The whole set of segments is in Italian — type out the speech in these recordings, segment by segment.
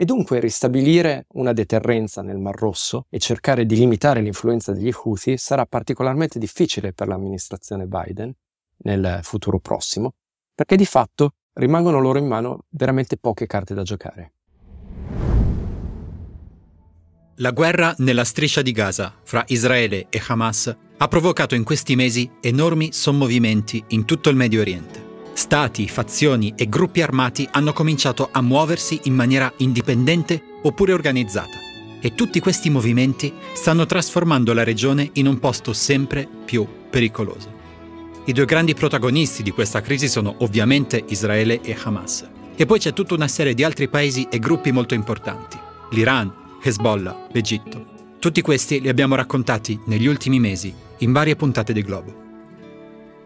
E dunque ristabilire una deterrenza nel Mar Rosso e cercare di limitare l'influenza degli Houthi sarà particolarmente difficile per l'amministrazione Biden nel futuro prossimo, perché di fatto rimangono loro in mano veramente poche carte da giocare. La guerra nella striscia di Gaza fra Israele e Hamas ha provocato in questi mesi enormi sommovimenti in tutto il Medio Oriente. Stati, fazioni e gruppi armati hanno cominciato a muoversi in maniera indipendente oppure organizzata e tutti questi movimenti stanno trasformando la regione in un posto sempre più pericoloso. I due grandi protagonisti di questa crisi sono ovviamente Israele e Hamas. E poi c'è tutta una serie di altri paesi e gruppi molto importanti. L'Iran, Hezbollah, l'Egitto. Tutti questi li abbiamo raccontati negli ultimi mesi in varie puntate di Globo.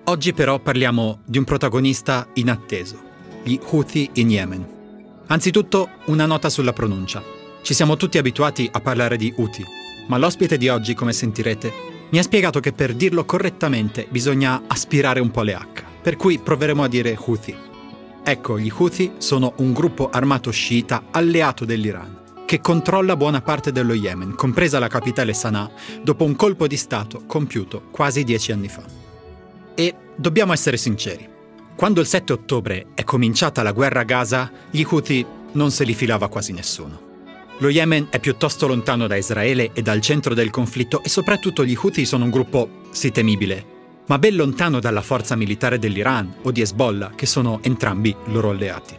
Oggi però parliamo di un protagonista inatteso, gli Houthi in Yemen. Anzitutto una nota sulla pronuncia. Ci siamo tutti abituati a parlare di Houthi, ma l'ospite di oggi, come sentirete, mi ha spiegato che per dirlo correttamente bisogna aspirare un po' le H, per cui proveremo a dire Houthi. Ecco, gli Houthi sono un gruppo armato sciita alleato dell'Iran che controlla buona parte dello Yemen, compresa la capitale Sana'a, dopo un colpo di Stato compiuto quasi dieci anni fa. E dobbiamo essere sinceri. Quando il 7 ottobre è cominciata la guerra a Gaza, gli Houthi non se li filava quasi nessuno. Lo Yemen è piuttosto lontano da Israele e dal centro del conflitto e soprattutto gli Houthi sono un gruppo, sì temibile, ma ben lontano dalla forza militare dell'Iran o di Hezbollah, che sono entrambi loro alleati.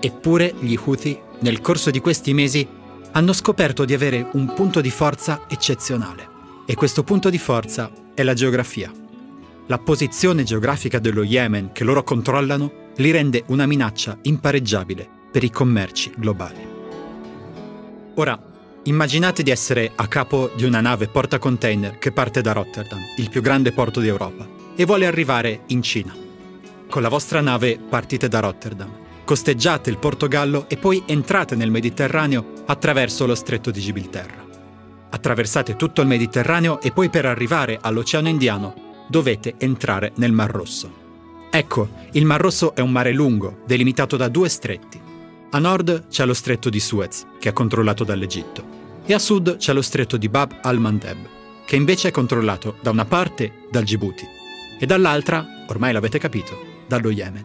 Eppure gli Houthi, nel corso di questi mesi, hanno scoperto di avere un punto di forza eccezionale. E questo punto di forza è la geografia. La posizione geografica dello Yemen che loro controllano li rende una minaccia impareggiabile per i commerci globali. Ora, immaginate di essere a capo di una nave portacontainer che parte da Rotterdam, il più grande porto d'Europa, e vuole arrivare in Cina. Con la vostra nave partite da Rotterdam, costeggiate il Portogallo e poi entrate nel Mediterraneo attraverso lo stretto di Gibilterra. Attraversate tutto il Mediterraneo e poi per arrivare all'Oceano Indiano dovete entrare nel Mar Rosso. Ecco, il Mar Rosso è un mare lungo, delimitato da due stretti. A nord c'è lo stretto di Suez, che è controllato dall'Egitto, e a sud c'è lo stretto di Bab al-Mandeb, che invece è controllato da una parte dal Djibouti e dall'altra, ormai l'avete capito, dallo Yemen.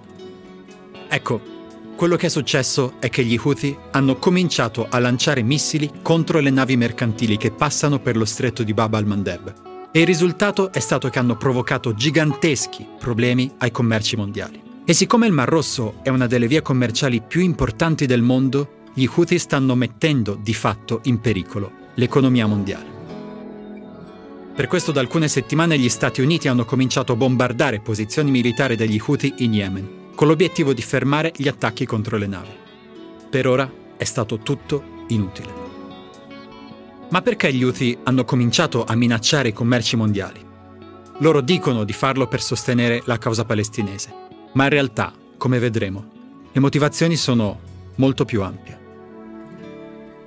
Ecco, quello che è successo è che gli Houthi hanno cominciato a lanciare missili contro le navi mercantili che passano per lo stretto di Bab al-Mandeb e il risultato è stato che hanno provocato giganteschi problemi ai commerci mondiali. E siccome il Mar Rosso è una delle vie commerciali più importanti del mondo, gli Houthi stanno mettendo di fatto in pericolo l'economia mondiale. Per questo da alcune settimane gli Stati Uniti hanno cominciato a bombardare posizioni militari degli Houthi in Yemen, con l'obiettivo di fermare gli attacchi contro le navi. Per ora è stato tutto inutile. Ma perché gli Houthi hanno cominciato a minacciare i commerci mondiali? Loro dicono di farlo per sostenere la causa palestinese, ma in realtà, come vedremo, le motivazioni sono molto più ampie.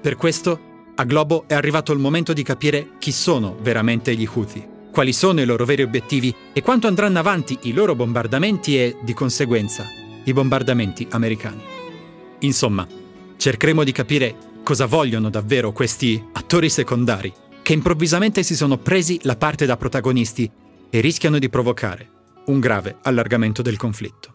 Per questo, a Globo è arrivato il momento di capire chi sono veramente gli Houthi, quali sono i loro veri obiettivi e quanto andranno avanti i loro bombardamenti e, di conseguenza, i bombardamenti americani. Insomma, cercheremo di capire cosa vogliono davvero questi attori secondari, che improvvisamente si sono presi la parte da protagonisti e rischiano di provocare un grave allargamento del conflitto.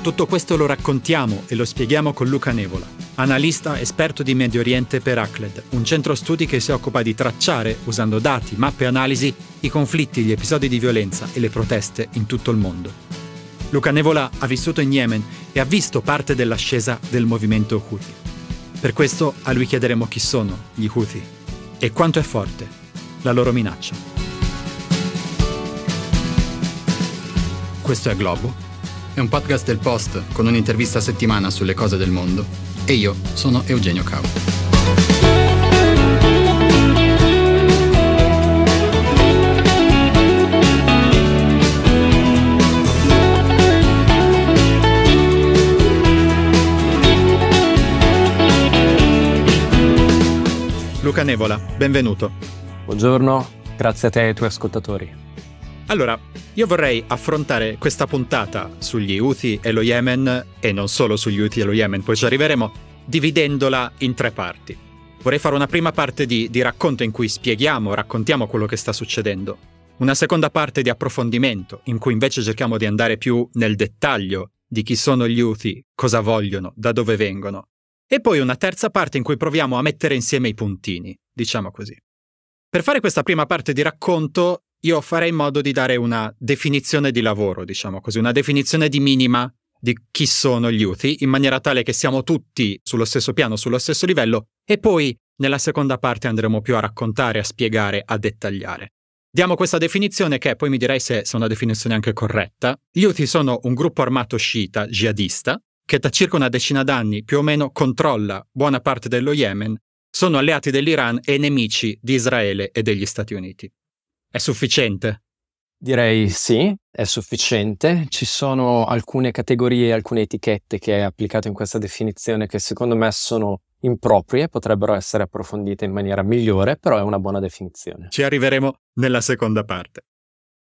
Tutto questo lo raccontiamo e lo spieghiamo con Luca Nevola, analista esperto di Medio Oriente per ACLED, un centro studi che si occupa di tracciare, usando dati, mappe e analisi, i conflitti, gli episodi di violenza e le proteste in tutto il mondo. Luca Nevola ha vissuto in Yemen e ha visto parte dell'ascesa del movimento Houthi. Per questo a lui chiederemo chi sono gli Houthi e quanto è forte la loro minaccia. Questo è Globo, è un podcast del Post con un'intervista a settimana sulle cose del mondo e io sono Eugenio Cavo. Nevola, benvenuto. Buongiorno, grazie a te e ai tuoi ascoltatori. Allora, io vorrei affrontare questa puntata sugli Houthi e lo Yemen, e non solo sugli Houthi e lo Yemen, poi ci arriveremo, dividendola in tre parti. Vorrei fare una prima parte di, di racconto in cui spieghiamo, raccontiamo quello che sta succedendo. Una seconda parte di approfondimento, in cui invece cerchiamo di andare più nel dettaglio di chi sono gli Houthi, cosa vogliono, da dove vengono. E poi una terza parte in cui proviamo a mettere insieme i puntini, diciamo così. Per fare questa prima parte di racconto, io farei in modo di dare una definizione di lavoro, diciamo così, una definizione di minima di chi sono gli UTI, in maniera tale che siamo tutti sullo stesso piano, sullo stesso livello, e poi nella seconda parte andremo più a raccontare, a spiegare, a dettagliare. Diamo questa definizione che poi mi direi se, se è una definizione anche corretta. Gli UTI sono un gruppo armato sciita, jihadista, che da circa una decina d'anni più o meno controlla buona parte dello Yemen, sono alleati dell'Iran e nemici di Israele e degli Stati Uniti. È sufficiente? Direi sì, è sufficiente. Ci sono alcune categorie, alcune etichette che è applicato in questa definizione che secondo me sono improprie, potrebbero essere approfondite in maniera migliore, però è una buona definizione. Ci arriveremo nella seconda parte.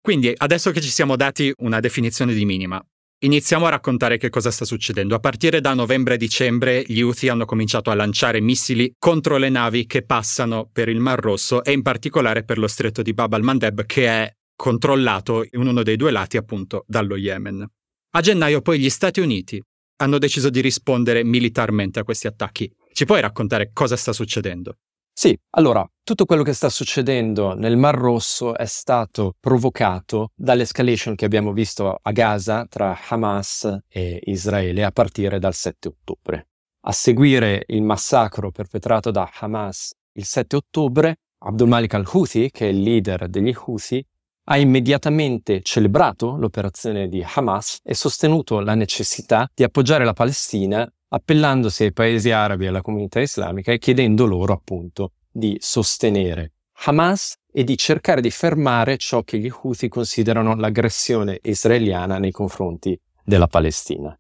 Quindi, adesso che ci siamo dati una definizione di minima, Iniziamo a raccontare che cosa sta succedendo. A partire da novembre-dicembre gli Houthi hanno cominciato a lanciare missili contro le navi che passano per il Mar Rosso e in particolare per lo stretto di Bab al-Mandeb che è controllato in uno dei due lati appunto dallo Yemen. A gennaio poi gli Stati Uniti hanno deciso di rispondere militarmente a questi attacchi. Ci puoi raccontare cosa sta succedendo? Sì, allora, tutto quello che sta succedendo nel Mar Rosso è stato provocato dall'escalation che abbiamo visto a Gaza tra Hamas e Israele a partire dal 7 ottobre. A seguire il massacro perpetrato da Hamas il 7 ottobre, Abdul Malik al-Houthi, che è il leader degli Houthi, ha immediatamente celebrato l'operazione di Hamas e sostenuto la necessità di appoggiare la Palestina appellandosi ai paesi arabi e alla comunità islamica e chiedendo loro appunto di sostenere Hamas e di cercare di fermare ciò che gli Houthi considerano l'aggressione israeliana nei confronti della Palestina.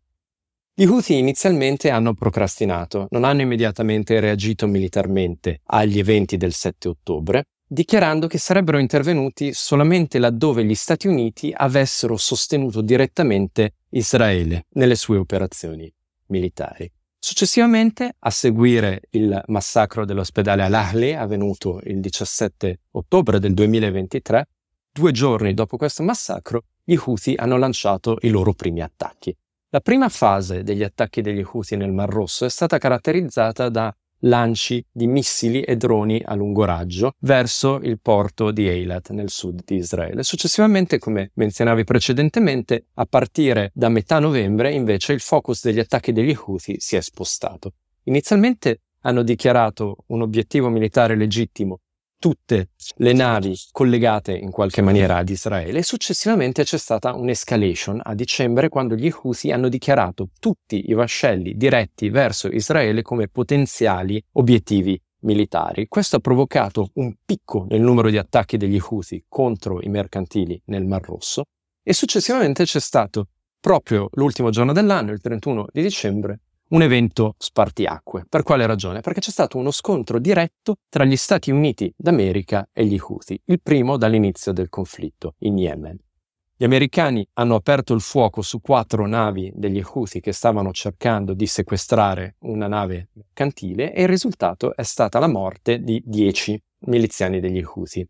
Gli Houthi inizialmente hanno procrastinato, non hanno immediatamente reagito militarmente agli eventi del 7 ottobre, dichiarando che sarebbero intervenuti solamente laddove gli Stati Uniti avessero sostenuto direttamente Israele nelle sue operazioni militari. Successivamente, a seguire il massacro dell'ospedale Al-Ahli, avvenuto il 17 ottobre del 2023, due giorni dopo questo massacro, gli Houthi hanno lanciato i loro primi attacchi. La prima fase degli attacchi degli Houthi nel Mar Rosso è stata caratterizzata da lanci di missili e droni a lungo raggio verso il porto di Eilat nel sud di Israele. Successivamente, come menzionavi precedentemente, a partire da metà novembre invece il focus degli attacchi degli Houthi si è spostato. Inizialmente hanno dichiarato un obiettivo militare legittimo tutte le navi collegate in qualche maniera ad Israele. Successivamente c'è stata un'escalation a dicembre quando gli Houthi hanno dichiarato tutti i vascelli diretti verso Israele come potenziali obiettivi militari. Questo ha provocato un picco nel numero di attacchi degli Houthi contro i mercantili nel Mar Rosso e successivamente c'è stato proprio l'ultimo giorno dell'anno, il 31 di dicembre, un evento spartiacque. Per quale ragione? Perché c'è stato uno scontro diretto tra gli Stati Uniti d'America e gli Houthi, il primo dall'inizio del conflitto in Yemen. Gli americani hanno aperto il fuoco su quattro navi degli Houthi che stavano cercando di sequestrare una nave mercantile e il risultato è stata la morte di dieci miliziani degli Houthi.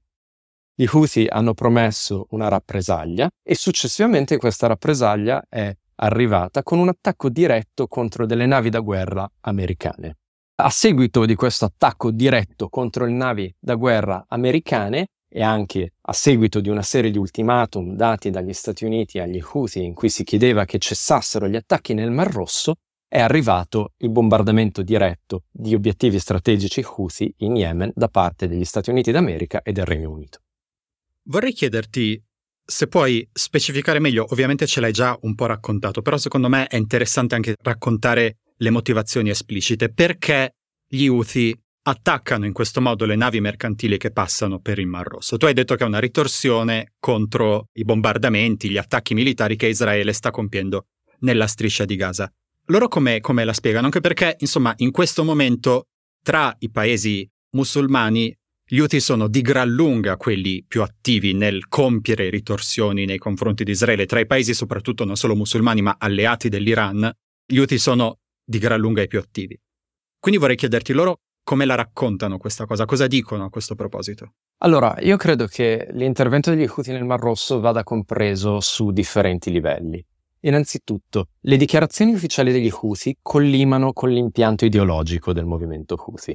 Gli Houthi hanno promesso una rappresaglia e successivamente questa rappresaglia è arrivata con un attacco diretto contro delle navi da guerra americane. A seguito di questo attacco diretto contro le navi da guerra americane e anche a seguito di una serie di ultimatum dati dagli Stati Uniti agli Houthi in cui si chiedeva che cessassero gli attacchi nel Mar Rosso, è arrivato il bombardamento diretto di obiettivi strategici Houthi in Yemen da parte degli Stati Uniti d'America e del Regno Unito. Vorrei chiederti se puoi specificare meglio, ovviamente ce l'hai già un po' raccontato, però secondo me è interessante anche raccontare le motivazioni esplicite. Perché gli UTI attaccano in questo modo le navi mercantili che passano per il Mar Rosso. Tu hai detto che è una ritorsione contro i bombardamenti, gli attacchi militari che Israele sta compiendo nella striscia di Gaza. Loro come, come la spiegano? Anche perché, insomma, in questo momento tra i paesi musulmani gli Houthi sono di gran lunga quelli più attivi nel compiere ritorsioni nei confronti di Israele tra i paesi, soprattutto non solo musulmani, ma alleati dell'Iran. Gli Houthi sono di gran lunga i più attivi. Quindi vorrei chiederti loro come la raccontano questa cosa, cosa dicono a questo proposito. Allora, io credo che l'intervento degli Houthi nel Mar Rosso vada compreso su differenti livelli. Innanzitutto, le dichiarazioni ufficiali degli Houthi collimano con l'impianto ideologico del movimento Houthi.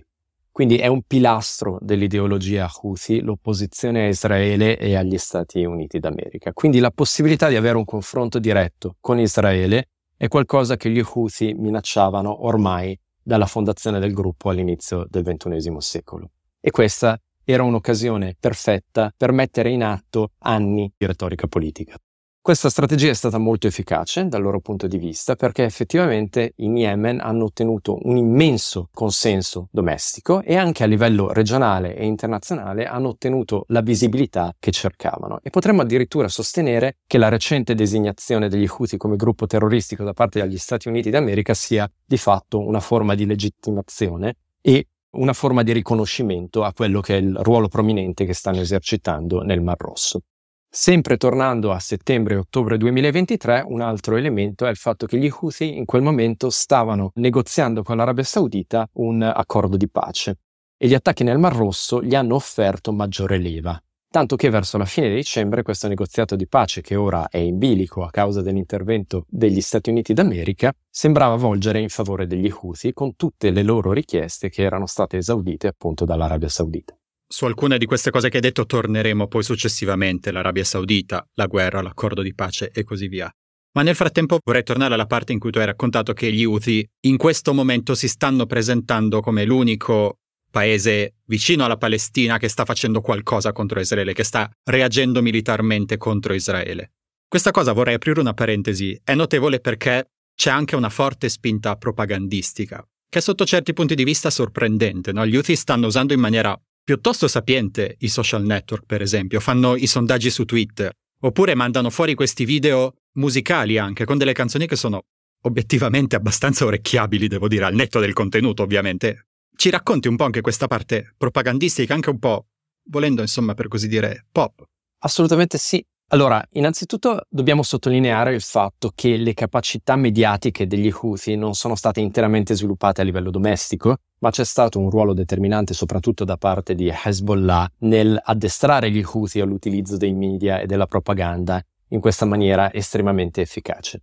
Quindi è un pilastro dell'ideologia Houthi l'opposizione a Israele e agli Stati Uniti d'America. Quindi la possibilità di avere un confronto diretto con Israele è qualcosa che gli Houthi minacciavano ormai dalla fondazione del gruppo all'inizio del XXI secolo. E questa era un'occasione perfetta per mettere in atto anni di retorica politica. Questa strategia è stata molto efficace dal loro punto di vista perché effettivamente in Yemen hanno ottenuto un immenso consenso domestico e anche a livello regionale e internazionale hanno ottenuto la visibilità che cercavano e potremmo addirittura sostenere che la recente designazione degli Houthi come gruppo terroristico da parte degli Stati Uniti d'America sia di fatto una forma di legittimazione e una forma di riconoscimento a quello che è il ruolo prominente che stanno esercitando nel Mar Rosso. Sempre tornando a settembre-ottobre 2023, un altro elemento è il fatto che gli Houthi in quel momento stavano negoziando con l'Arabia Saudita un accordo di pace e gli attacchi nel Mar Rosso gli hanno offerto maggiore leva. Tanto che verso la fine di dicembre questo negoziato di pace, che ora è in bilico a causa dell'intervento degli Stati Uniti d'America, sembrava volgere in favore degli Houthi con tutte le loro richieste che erano state esaudite appunto dall'Arabia Saudita. Su alcune di queste cose che hai detto torneremo poi successivamente, l'Arabia Saudita, la guerra, l'accordo di pace e così via. Ma nel frattempo vorrei tornare alla parte in cui tu hai raccontato che gli UTI in questo momento si stanno presentando come l'unico paese vicino alla Palestina che sta facendo qualcosa contro Israele, che sta reagendo militarmente contro Israele. Questa cosa vorrei aprire una parentesi, è notevole perché c'è anche una forte spinta propagandistica, che sotto certi punti di vista è sorprendente. No? Gli UTI stanno usando in maniera piuttosto sapiente i social network, per esempio, fanno i sondaggi su Twitter, oppure mandano fuori questi video musicali anche, con delle canzoni che sono obiettivamente abbastanza orecchiabili, devo dire, al netto del contenuto, ovviamente. Ci racconti un po' anche questa parte propagandistica, anche un po', volendo, insomma, per così dire, pop. Assolutamente sì. Allora, innanzitutto dobbiamo sottolineare il fatto che le capacità mediatiche degli Houthi non sono state interamente sviluppate a livello domestico, ma c'è stato un ruolo determinante soprattutto da parte di Hezbollah nel addestrare gli Houthi all'utilizzo dei media e della propaganda in questa maniera estremamente efficace.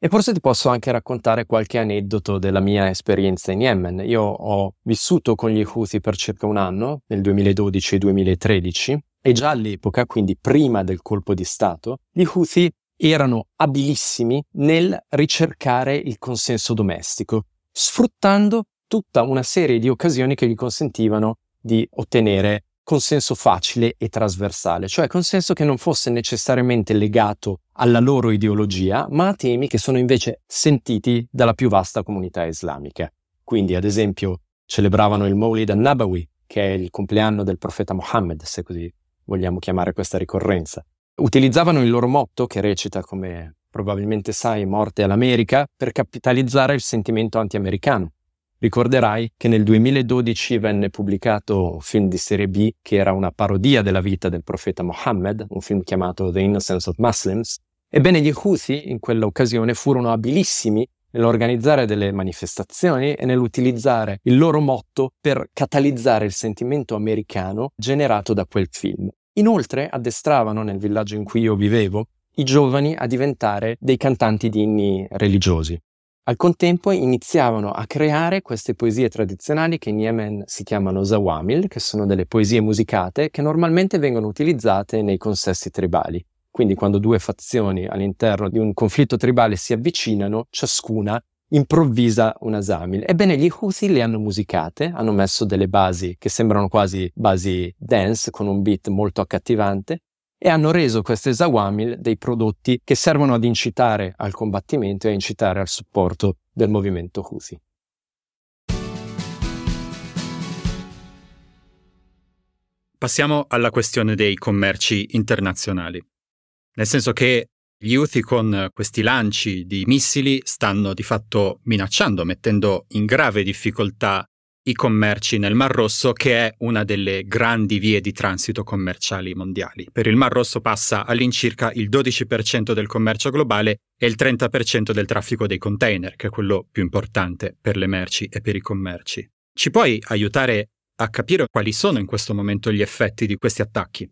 E forse ti posso anche raccontare qualche aneddoto della mia esperienza in Yemen. Io ho vissuto con gli Houthi per circa un anno, nel 2012 2013, e già all'epoca, quindi prima del colpo di Stato, gli Houthi erano abilissimi nel ricercare il consenso domestico, sfruttando tutta una serie di occasioni che gli consentivano di ottenere consenso facile e trasversale, cioè consenso che non fosse necessariamente legato alla loro ideologia, ma a temi che sono invece sentiti dalla più vasta comunità islamica. Quindi, ad esempio, celebravano il Mawlid al-Nabawi, che è il compleanno del profeta Muhammad, se così vogliamo chiamare questa ricorrenza. Utilizzavano il loro motto, che recita come probabilmente sai, morte all'America, per capitalizzare il sentimento anti-americano. Ricorderai che nel 2012 venne pubblicato un film di serie B che era una parodia della vita del profeta Muhammad, un film chiamato The Innocence of Muslims. Ebbene, gli Houthi in quell'occasione furono abilissimi nell'organizzare delle manifestazioni e nell'utilizzare il loro motto per catalizzare il sentimento americano generato da quel film. Inoltre addestravano nel villaggio in cui io vivevo i giovani a diventare dei cantanti di inni religiosi. Al contempo iniziavano a creare queste poesie tradizionali che in Yemen si chiamano zawamil, che sono delle poesie musicate che normalmente vengono utilizzate nei consessi tribali. Quindi quando due fazioni all'interno di un conflitto tribale si avvicinano, ciascuna improvvisa una Zamil. Ebbene, gli Houthi le hanno musicate, hanno messo delle basi che sembrano quasi basi dance con un beat molto accattivante e hanno reso queste Zawamil dei prodotti che servono ad incitare al combattimento e a incitare al supporto del movimento Houthi. Passiamo alla questione dei commerci internazionali nel senso che gli UTI con questi lanci di missili stanno di fatto minacciando, mettendo in grave difficoltà i commerci nel Mar Rosso, che è una delle grandi vie di transito commerciali mondiali. Per il Mar Rosso passa all'incirca il 12% del commercio globale e il 30% del traffico dei container, che è quello più importante per le merci e per i commerci. Ci puoi aiutare a capire quali sono in questo momento gli effetti di questi attacchi?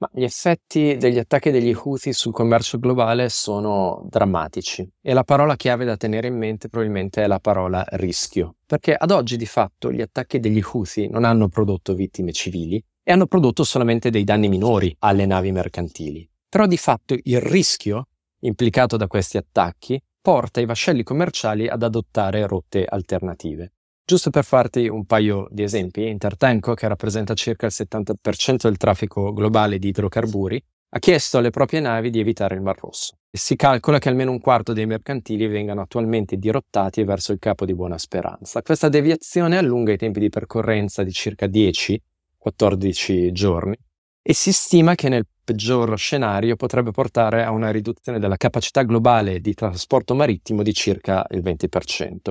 Ma gli effetti degli attacchi degli Houthi sul commercio globale sono drammatici e la parola chiave da tenere in mente probabilmente è la parola rischio, perché ad oggi di fatto gli attacchi degli Houthi non hanno prodotto vittime civili e hanno prodotto solamente dei danni minori alle navi mercantili. Però di fatto il rischio implicato da questi attacchi porta i vascelli commerciali ad adottare rotte alternative. Giusto per farti un paio di esempi, Intertenco, che rappresenta circa il 70% del traffico globale di idrocarburi, ha chiesto alle proprie navi di evitare il Mar Rosso. E si calcola che almeno un quarto dei mercantili vengano attualmente dirottati verso il Capo di Buona Speranza. Questa deviazione allunga i tempi di percorrenza di circa 10-14 giorni e si stima che nel peggior scenario potrebbe portare a una riduzione della capacità globale di trasporto marittimo di circa il 20%.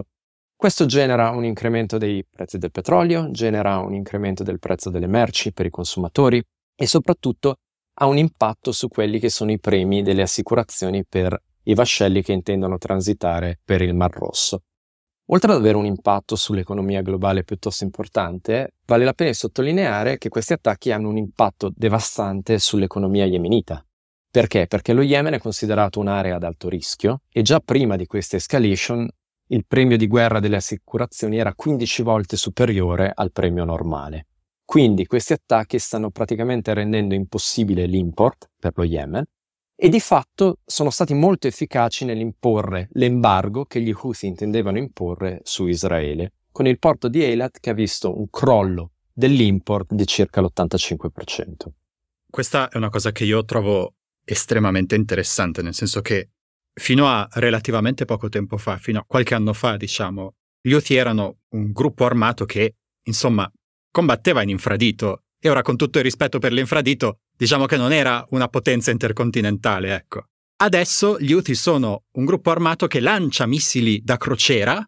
Questo genera un incremento dei prezzi del petrolio, genera un incremento del prezzo delle merci per i consumatori e soprattutto ha un impatto su quelli che sono i premi delle assicurazioni per i vascelli che intendono transitare per il Mar Rosso. Oltre ad avere un impatto sull'economia globale piuttosto importante, vale la pena sottolineare che questi attacchi hanno un impatto devastante sull'economia yemenita. Perché? Perché lo Yemen è considerato un'area ad alto rischio e già prima di questa escalation il premio di guerra delle assicurazioni era 15 volte superiore al premio normale. Quindi questi attacchi stanno praticamente rendendo impossibile l'import per lo Yemen e di fatto sono stati molto efficaci nell'imporre l'embargo che gli Houthi intendevano imporre su Israele, con il porto di Eilat che ha visto un crollo dell'import di circa l'85%. Questa è una cosa che io trovo estremamente interessante, nel senso che fino a relativamente poco tempo fa, fino a qualche anno fa, diciamo, gli Houthi erano un gruppo armato che, insomma, combatteva in infradito e ora con tutto il rispetto per l'infradito, diciamo che non era una potenza intercontinentale, ecco. Adesso gli Uti sono un gruppo armato che lancia missili da crociera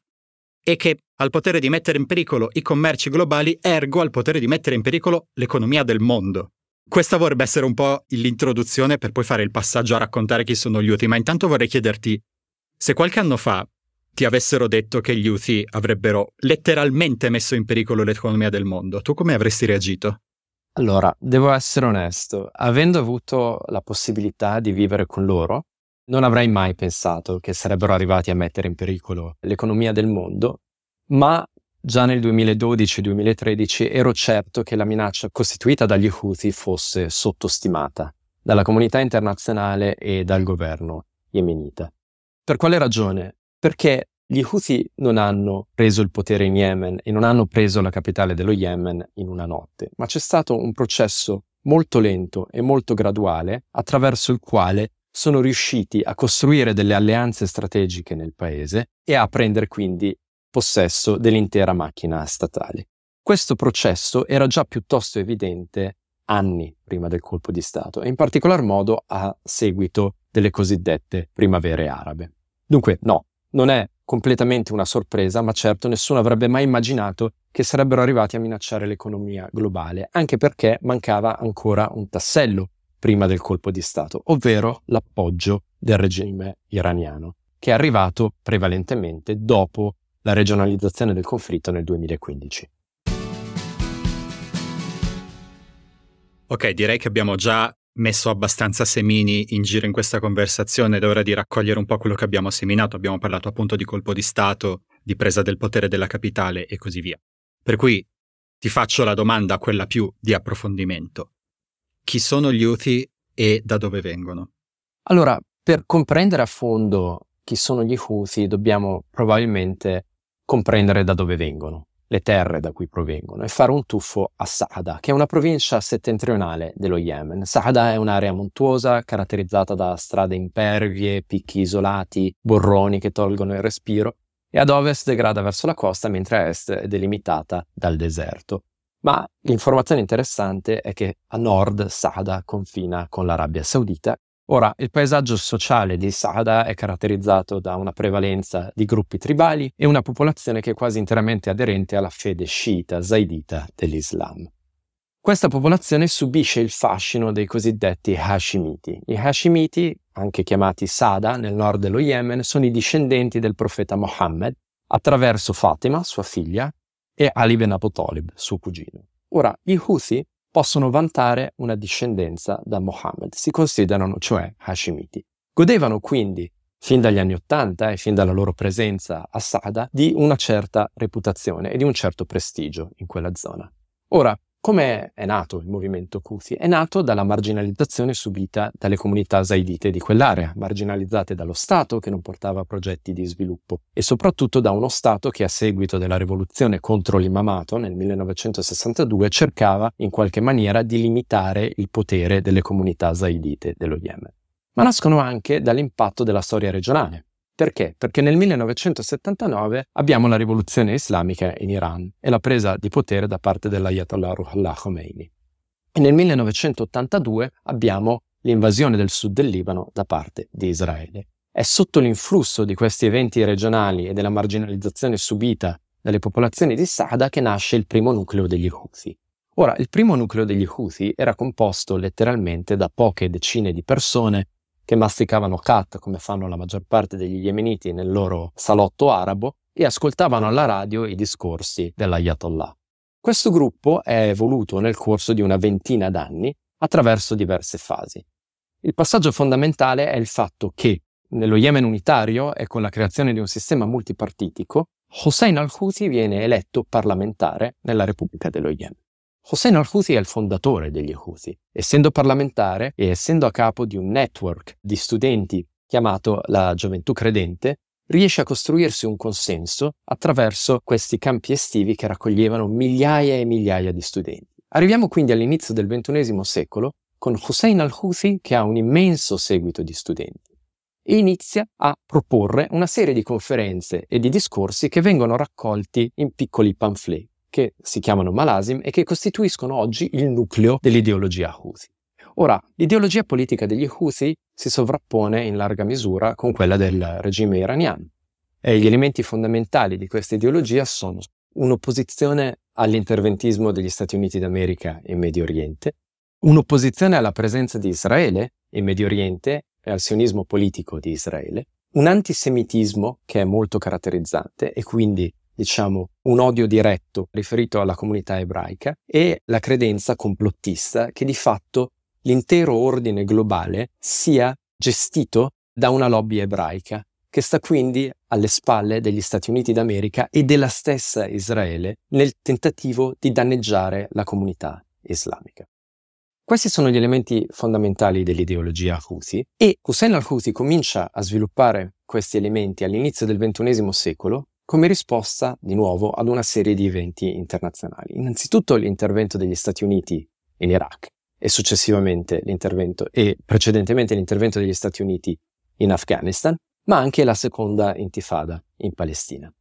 e che ha il potere di mettere in pericolo i commerci globali, ergo ha potere di mettere in pericolo l'economia del mondo. Questa vorrebbe essere un po' l'introduzione per poi fare il passaggio a raccontare chi sono gli UTI, ma intanto vorrei chiederti se qualche anno fa ti avessero detto che gli UTI avrebbero letteralmente messo in pericolo l'economia del mondo, tu come avresti reagito? Allora, devo essere onesto, avendo avuto la possibilità di vivere con loro, non avrei mai pensato che sarebbero arrivati a mettere in pericolo l'economia del mondo, ma Già nel 2012-2013 ero certo che la minaccia costituita dagli Houthi fosse sottostimata dalla comunità internazionale e dal governo yemenita. Per quale ragione? Perché gli Houthi non hanno preso il potere in Yemen e non hanno preso la capitale dello Yemen in una notte, ma c'è stato un processo molto lento e molto graduale attraverso il quale sono riusciti a costruire delle alleanze strategiche nel paese e a prendere quindi possesso dell'intera macchina statale. Questo processo era già piuttosto evidente anni prima del colpo di Stato e in particolar modo a seguito delle cosiddette primavere arabe. Dunque, no, non è completamente una sorpresa, ma certo nessuno avrebbe mai immaginato che sarebbero arrivati a minacciare l'economia globale, anche perché mancava ancora un tassello prima del colpo di Stato, ovvero l'appoggio del regime iraniano, che è arrivato prevalentemente dopo la regionalizzazione del conflitto nel 2015. Ok, direi che abbiamo già messo abbastanza semini in giro in questa conversazione ed è ora di raccogliere un po' quello che abbiamo seminato. Abbiamo parlato appunto di colpo di Stato, di presa del potere della capitale e così via. Per cui ti faccio la domanda, quella più di approfondimento. Chi sono gli Houthi e da dove vengono? Allora, per comprendere a fondo chi sono gli Houthi dobbiamo probabilmente comprendere da dove vengono, le terre da cui provengono, e fare un tuffo a Saada, che è una provincia settentrionale dello Yemen. Saada è un'area montuosa caratterizzata da strade impervie, picchi isolati, borroni che tolgono il respiro, e ad ovest degrada verso la costa, mentre a est è delimitata dal deserto. Ma l'informazione interessante è che a nord Saada confina con l'Arabia Saudita Ora, il paesaggio sociale di Sada è caratterizzato da una prevalenza di gruppi tribali e una popolazione che è quasi interamente aderente alla fede sciita zaidita dell'Islam. Questa popolazione subisce il fascino dei cosiddetti Hashimiti. I Hashimiti, anche chiamati Sada nel nord dello Yemen, sono i discendenti del profeta Mohammed attraverso Fatima, sua figlia, e Ali ben Abu Talib, suo cugino. Ora, i Houthi possono vantare una discendenza da Mohammed, si considerano cioè Hashimiti. Godevano quindi, fin dagli anni Ottanta e fin dalla loro presenza a Sada, di una certa reputazione e di un certo prestigio in quella zona. Ora, come è nato il movimento Houthi? È nato dalla marginalizzazione subita dalle comunità zaidite di quell'area, marginalizzate dallo Stato che non portava progetti di sviluppo e soprattutto da uno Stato che a seguito della rivoluzione contro l'imamato nel 1962 cercava in qualche maniera di limitare il potere delle comunità zaidite dello Yemen. Ma nascono anche dall'impatto della storia regionale. Perché? Perché nel 1979 abbiamo la rivoluzione islamica in Iran e la presa di potere da parte dell'Ayatollah Ruhollah Khomeini. E nel 1982 abbiamo l'invasione del sud del Libano da parte di Israele. È sotto l'influsso di questi eventi regionali e della marginalizzazione subita dalle popolazioni di Sada che nasce il primo nucleo degli Houthi. Ora, il primo nucleo degli Houthi era composto letteralmente da poche decine di persone che masticavano cat come fanno la maggior parte degli yemeniti nel loro salotto arabo e ascoltavano alla radio i discorsi dell'Ayatollah. Questo gruppo è evoluto nel corso di una ventina d'anni attraverso diverse fasi. Il passaggio fondamentale è il fatto che nello Yemen unitario e con la creazione di un sistema multipartitico, Hossein al-Houthi viene eletto parlamentare nella Repubblica dello Yemen. Hossein al-Houthi è il fondatore degli Houthi, essendo parlamentare e essendo a capo di un network di studenti chiamato la Gioventù Credente, riesce a costruirsi un consenso attraverso questi campi estivi che raccoglievano migliaia e migliaia di studenti. Arriviamo quindi all'inizio del XXI secolo con Hussein al-Houthi che ha un immenso seguito di studenti e inizia a proporre una serie di conferenze e di discorsi che vengono raccolti in piccoli pamphlet che si chiamano Malasim e che costituiscono oggi il nucleo dell'ideologia Houthi. Ora, l'ideologia politica degli Houthi si sovrappone in larga misura con quella del regime iraniano e gli elementi fondamentali di questa ideologia sono un'opposizione all'interventismo degli Stati Uniti d'America in Medio Oriente, un'opposizione alla presenza di Israele in Medio Oriente e al sionismo politico di Israele, un antisemitismo che è molto caratterizzante e quindi diciamo, un odio diretto riferito alla comunità ebraica e la credenza complottista che di fatto l'intero ordine globale sia gestito da una lobby ebraica, che sta quindi alle spalle degli Stati Uniti d'America e della stessa Israele nel tentativo di danneggiare la comunità islamica. Questi sono gli elementi fondamentali dell'ideologia Houthi e Hussein al-Houthi comincia a sviluppare questi elementi all'inizio del XXI secolo come risposta di nuovo ad una serie di eventi internazionali. Innanzitutto l'intervento degli Stati Uniti in Iraq e successivamente l'intervento e precedentemente l'intervento degli Stati Uniti in Afghanistan, ma anche la seconda intifada in Palestina.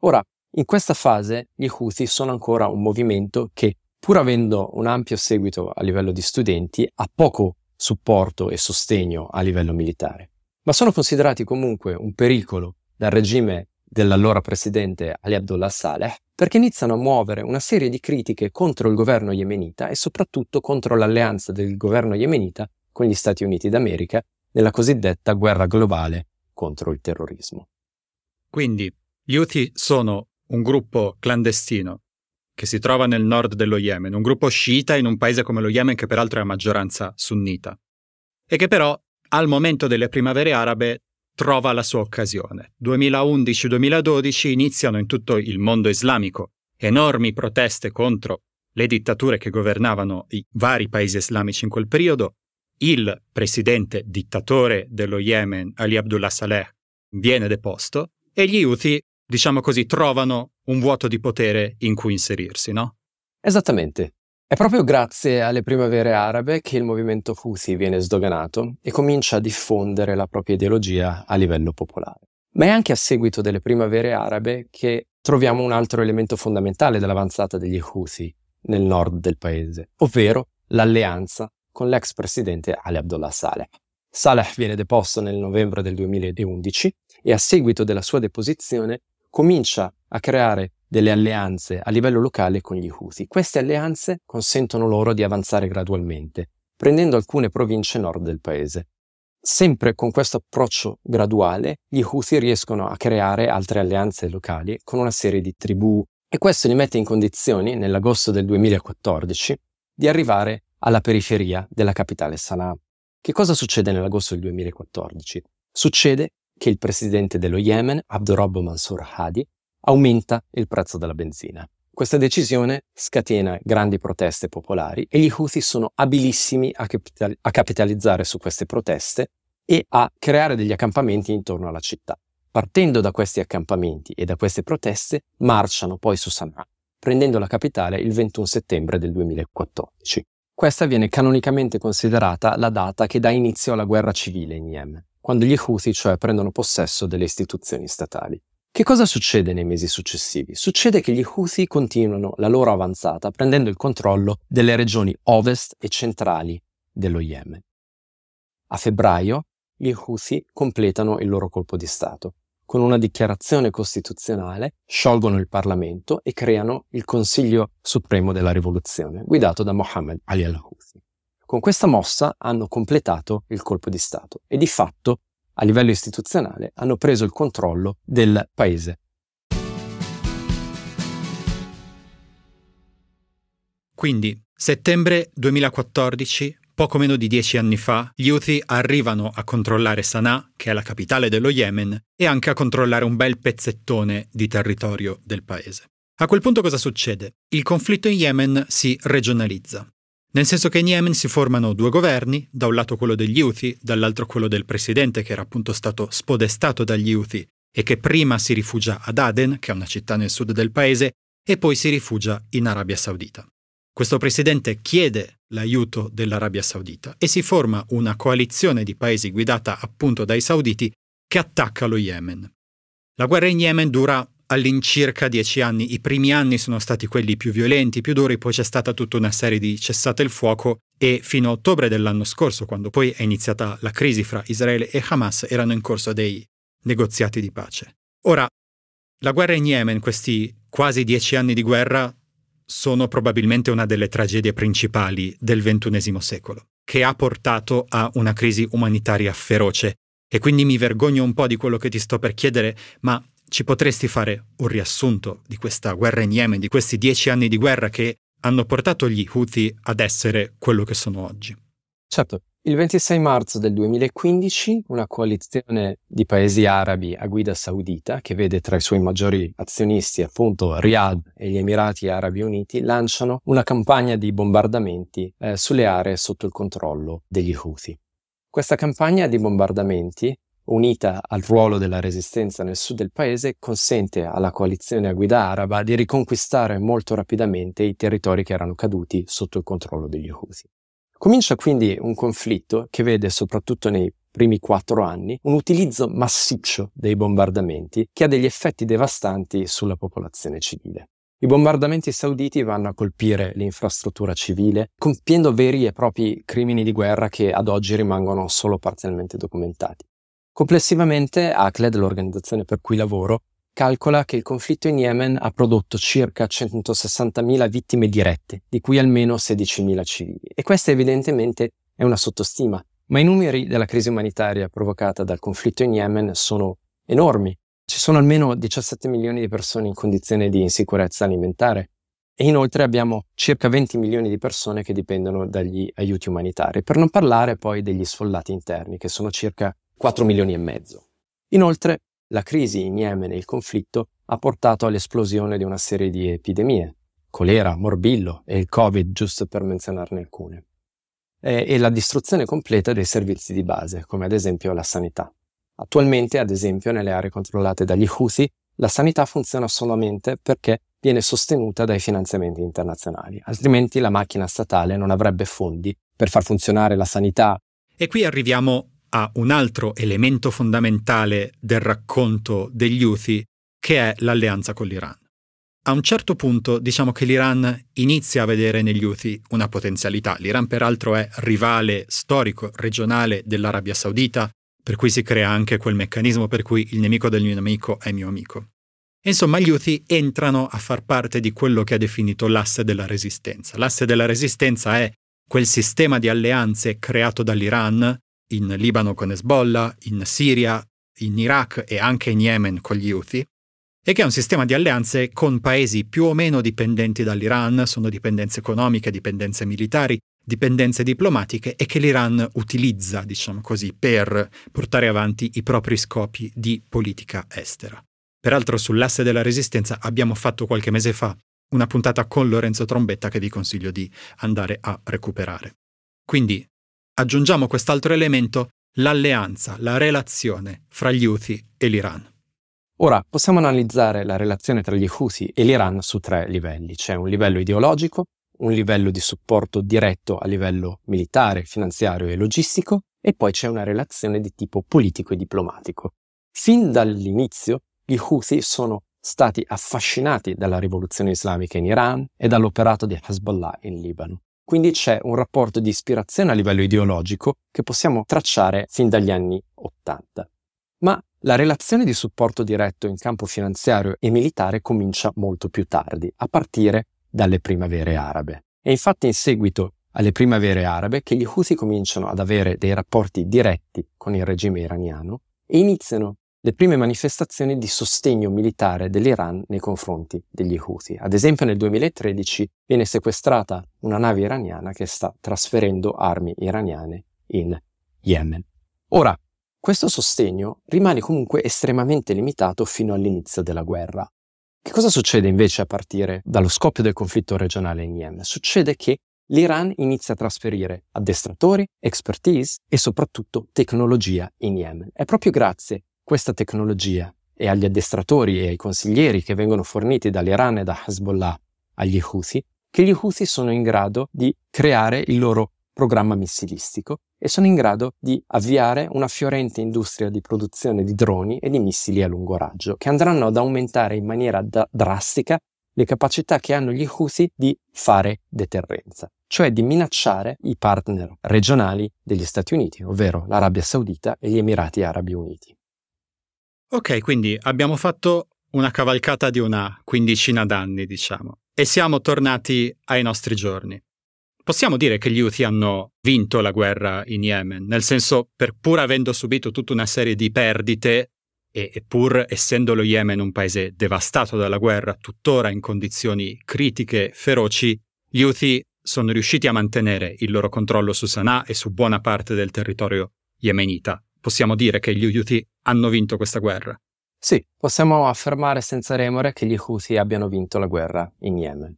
Ora, in questa fase gli Houthi sono ancora un movimento che, pur avendo un ampio seguito a livello di studenti, ha poco supporto e sostegno a livello militare, ma sono considerati comunque un pericolo dal regime dell'allora presidente Ali Abdullah Saleh, perché iniziano a muovere una serie di critiche contro il governo yemenita e soprattutto contro l'alleanza del governo yemenita con gli Stati Uniti d'America nella cosiddetta guerra globale contro il terrorismo. Quindi gli Houthi sono un gruppo clandestino che si trova nel nord dello Yemen, un gruppo sciita in un paese come lo Yemen che peraltro è a maggioranza sunnita e che però al momento delle primavere arabe trova la sua occasione. 2011-2012 iniziano in tutto il mondo islamico enormi proteste contro le dittature che governavano i vari paesi islamici in quel periodo. Il presidente dittatore dello Yemen, Ali Abdullah Saleh, viene deposto e gli Houthi, diciamo così, trovano un vuoto di potere in cui inserirsi, no? Esattamente. È proprio grazie alle primavere arabe che il movimento Houthi viene sdoganato e comincia a diffondere la propria ideologia a livello popolare. Ma è anche a seguito delle primavere arabe che troviamo un altro elemento fondamentale dell'avanzata degli Houthi nel nord del paese, ovvero l'alleanza con l'ex presidente Ali Abdullah Saleh. Saleh viene deposto nel novembre del 2011 e a seguito della sua deposizione comincia a creare delle alleanze a livello locale con gli Houthi. Queste alleanze consentono loro di avanzare gradualmente, prendendo alcune province nord del paese. Sempre con questo approccio graduale, gli Houthi riescono a creare altre alleanze locali con una serie di tribù e questo li mette in condizioni, nell'agosto del 2014, di arrivare alla periferia della capitale Sana'a. Che cosa succede nell'agosto del 2014? Succede che il presidente dello Yemen, Abdurrabbo Mansour Hadi, aumenta il prezzo della benzina. Questa decisione scatena grandi proteste popolari e gli Houthi sono abilissimi a, capital- a capitalizzare su queste proteste e a creare degli accampamenti intorno alla città. Partendo da questi accampamenti e da queste proteste, marciano poi su Sana'a, prendendo la capitale il 21 settembre del 2014. Questa viene canonicamente considerata la data che dà inizio alla guerra civile in Yemen, quando gli Houthi cioè prendono possesso delle istituzioni statali. Che cosa succede nei mesi successivi? Succede che gli Houthi continuano la loro avanzata prendendo il controllo delle regioni ovest e centrali dello Yemen. A febbraio gli Houthi completano il loro colpo di Stato. Con una dichiarazione costituzionale sciolgono il Parlamento e creano il Consiglio Supremo della Rivoluzione, guidato da Mohammed Ali al-Houthi. Con questa mossa hanno completato il colpo di Stato e di fatto a livello istituzionale hanno preso il controllo del paese. Quindi, settembre 2014, poco meno di dieci anni fa, gli Houthi arrivano a controllare Sana'a, che è la capitale dello Yemen, e anche a controllare un bel pezzettone di territorio del paese. A quel punto cosa succede? Il conflitto in Yemen si regionalizza. Nel senso che in Yemen si formano due governi, da un lato quello degli Houthi, dall'altro quello del presidente che era appunto stato spodestato dagli Houthi e che prima si rifugia ad Aden, che è una città nel sud del paese, e poi si rifugia in Arabia Saudita. Questo presidente chiede l'aiuto dell'Arabia Saudita e si forma una coalizione di paesi guidata appunto dai sauditi che attacca lo Yemen. La guerra in Yemen dura all'incirca dieci anni. I primi anni sono stati quelli più violenti, più duri, poi c'è stata tutta una serie di cessate il fuoco e fino a ottobre dell'anno scorso, quando poi è iniziata la crisi fra Israele e Hamas, erano in corso dei negoziati di pace. Ora, la guerra in Yemen, questi quasi dieci anni di guerra, sono probabilmente una delle tragedie principali del XXI secolo, che ha portato a una crisi umanitaria feroce. E quindi mi vergogno un po' di quello che ti sto per chiedere, ma ci potresti fare un riassunto di questa guerra in Yemen, di questi dieci anni di guerra che hanno portato gli Houthi ad essere quello che sono oggi? Certo. Il 26 marzo del 2015 una coalizione di paesi arabi a guida saudita, che vede tra i suoi maggiori azionisti appunto Riyadh e gli Emirati Arabi Uniti, lanciano una campagna di bombardamenti eh, sulle aree sotto il controllo degli Houthi. Questa campagna di bombardamenti unita al ruolo della resistenza nel sud del paese, consente alla coalizione a guida araba di riconquistare molto rapidamente i territori che erano caduti sotto il controllo degli Houthi. Comincia quindi un conflitto che vede soprattutto nei primi quattro anni un utilizzo massiccio dei bombardamenti che ha degli effetti devastanti sulla popolazione civile. I bombardamenti sauditi vanno a colpire l'infrastruttura civile, compiendo veri e propri crimini di guerra che ad oggi rimangono solo parzialmente documentati. Complessivamente ACLED, l'organizzazione per cui lavoro, calcola che il conflitto in Yemen ha prodotto circa 160.000 vittime dirette, di cui almeno 16.000 civili. E questa evidentemente è una sottostima, ma i numeri della crisi umanitaria provocata dal conflitto in Yemen sono enormi. Ci sono almeno 17 milioni di persone in condizione di insicurezza alimentare e inoltre abbiamo circa 20 milioni di persone che dipendono dagli aiuti umanitari, per non parlare poi degli sfollati interni, che sono circa 4 milioni e mezzo. Inoltre, la crisi in Yemen e il conflitto ha portato all'esplosione di una serie di epidemie, colera, morbillo e il Covid, giusto per menzionarne alcune, e, e la distruzione completa dei servizi di base, come ad esempio la sanità. Attualmente, ad esempio, nelle aree controllate dagli Houthi, la sanità funziona solamente perché viene sostenuta dai finanziamenti internazionali, altrimenti la macchina statale non avrebbe fondi per far funzionare la sanità. E qui arriviamo a un altro elemento fondamentale del racconto degli Houthi, che è l'alleanza con l'Iran. A un certo punto diciamo che l'Iran inizia a vedere negli Houthi una potenzialità. L'Iran peraltro è rivale storico, regionale dell'Arabia Saudita, per cui si crea anche quel meccanismo per cui il nemico del mio nemico è mio amico. Insomma, gli Houthi entrano a far parte di quello che è definito l'asse della resistenza. L'asse della resistenza è quel sistema di alleanze creato dall'Iran in Libano con Hezbollah, in Siria, in Iraq e anche in Yemen con gli Houthi, e che è un sistema di alleanze con paesi più o meno dipendenti dall'Iran, sono dipendenze economiche, dipendenze militari, dipendenze diplomatiche e che l'Iran utilizza, diciamo così, per portare avanti i propri scopi di politica estera. Peraltro sull'asse della resistenza abbiamo fatto qualche mese fa una puntata con Lorenzo Trombetta che vi consiglio di andare a recuperare. Quindi aggiungiamo quest'altro elemento, l'alleanza, la relazione fra gli Houthi e l'Iran. Ora possiamo analizzare la relazione tra gli Houthi e l'Iran su tre livelli. C'è un livello ideologico, un livello di supporto diretto a livello militare, finanziario e logistico, e poi c'è una relazione di tipo politico e diplomatico. Fin dall'inizio gli Houthi sono stati affascinati dalla rivoluzione islamica in Iran e dall'operato di Hezbollah in Libano. Quindi c'è un rapporto di ispirazione a livello ideologico che possiamo tracciare fin dagli anni 80. Ma la relazione di supporto diretto in campo finanziario e militare comincia molto più tardi, a partire dalle primavere arabe. È infatti in seguito alle primavere arabe che gli Houthi cominciano ad avere dei rapporti diretti con il regime iraniano e iniziano le prime manifestazioni di sostegno militare dell'Iran nei confronti degli Houthi. Ad esempio nel 2013 viene sequestrata una nave iraniana che sta trasferendo armi iraniane in Yemen. Ora, questo sostegno rimane comunque estremamente limitato fino all'inizio della guerra. Che cosa succede invece a partire dallo scoppio del conflitto regionale in Yemen? Succede che l'Iran inizia a trasferire addestratori, expertise e soprattutto tecnologia in Yemen. È proprio grazie questa tecnologia e agli addestratori e ai consiglieri che vengono forniti dall'Iran e da Hezbollah agli Houthi, che gli Houthi sono in grado di creare il loro programma missilistico e sono in grado di avviare una fiorente industria di produzione di droni e di missili a lungo raggio, che andranno ad aumentare in maniera da- drastica le capacità che hanno gli Houthi di fare deterrenza, cioè di minacciare i partner regionali degli Stati Uniti, ovvero l'Arabia Saudita e gli Emirati Arabi Uniti. Ok, quindi abbiamo fatto una cavalcata di una quindicina d'anni, diciamo, e siamo tornati ai nostri giorni. Possiamo dire che gli Houthi hanno vinto la guerra in Yemen, nel senso, per pur avendo subito tutta una serie di perdite, e, e pur essendo lo Yemen un paese devastato dalla guerra, tuttora in condizioni critiche, feroci, gli Houthi sono riusciti a mantenere il loro controllo su Sana'a e su buona parte del territorio yemenita possiamo dire che gli Houthi hanno vinto questa guerra. Sì, possiamo affermare senza remore che gli Houthi abbiano vinto la guerra in Yemen.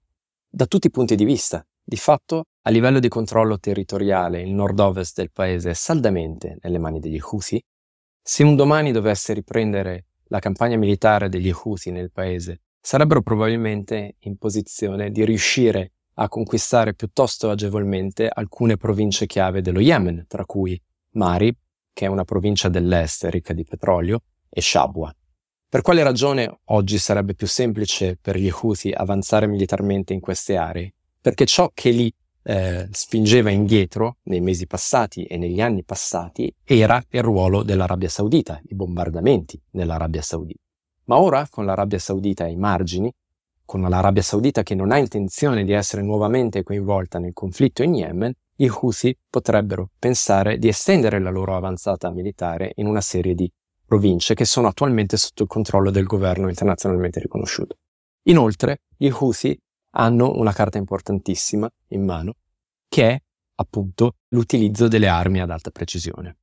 Da tutti i punti di vista. Di fatto, a livello di controllo territoriale, il nord-ovest del paese è saldamente nelle mani degli Houthi. Se un domani dovesse riprendere la campagna militare degli Houthi nel paese, sarebbero probabilmente in posizione di riuscire a conquistare piuttosto agevolmente alcune province chiave dello Yemen, tra cui Marib, che è una provincia dell'est ricca di petrolio, e Shabwa. Per quale ragione oggi sarebbe più semplice per gli Houthi avanzare militarmente in queste aree? Perché ciò che li eh, spingeva indietro nei mesi passati e negli anni passati era il ruolo dell'Arabia Saudita, i bombardamenti nell'Arabia Saudita. Ma ora, con l'Arabia Saudita ai margini, con l'Arabia Saudita che non ha intenzione di essere nuovamente coinvolta nel conflitto in Yemen, i Houthi potrebbero pensare di estendere la loro avanzata militare in una serie di province che sono attualmente sotto il controllo del governo internazionalmente riconosciuto. Inoltre, i Houthi hanno una carta importantissima in mano, che è appunto l'utilizzo delle armi ad alta precisione.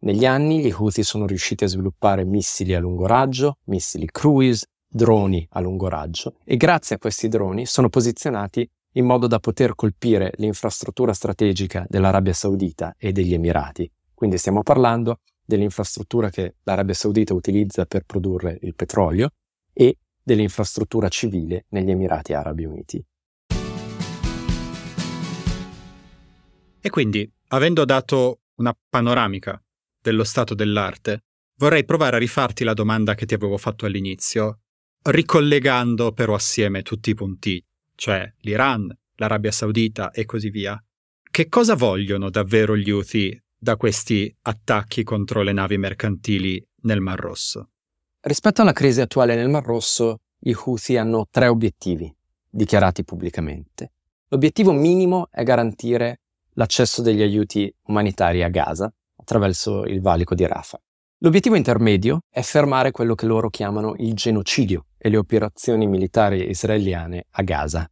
Negli anni gli Houthi sono riusciti a sviluppare missili a lungo raggio, missili cruise, droni a lungo raggio e grazie a questi droni sono posizionati in modo da poter colpire l'infrastruttura strategica dell'Arabia Saudita e degli Emirati. Quindi stiamo parlando dell'infrastruttura che l'Arabia Saudita utilizza per produrre il petrolio e dell'infrastruttura civile negli Emirati Arabi Uniti. E quindi, avendo dato una panoramica dello stato dell'arte, vorrei provare a rifarti la domanda che ti avevo fatto all'inizio ricollegando però assieme tutti i punti, cioè l'Iran, l'Arabia Saudita e così via. Che cosa vogliono davvero gli Houthi da questi attacchi contro le navi mercantili nel Mar Rosso? Rispetto alla crisi attuale nel Mar Rosso, gli Houthi hanno tre obiettivi dichiarati pubblicamente. L'obiettivo minimo è garantire l'accesso degli aiuti umanitari a Gaza attraverso il valico di Rafah. L'obiettivo intermedio è fermare quello che loro chiamano il genocidio e le operazioni militari israeliane a Gaza.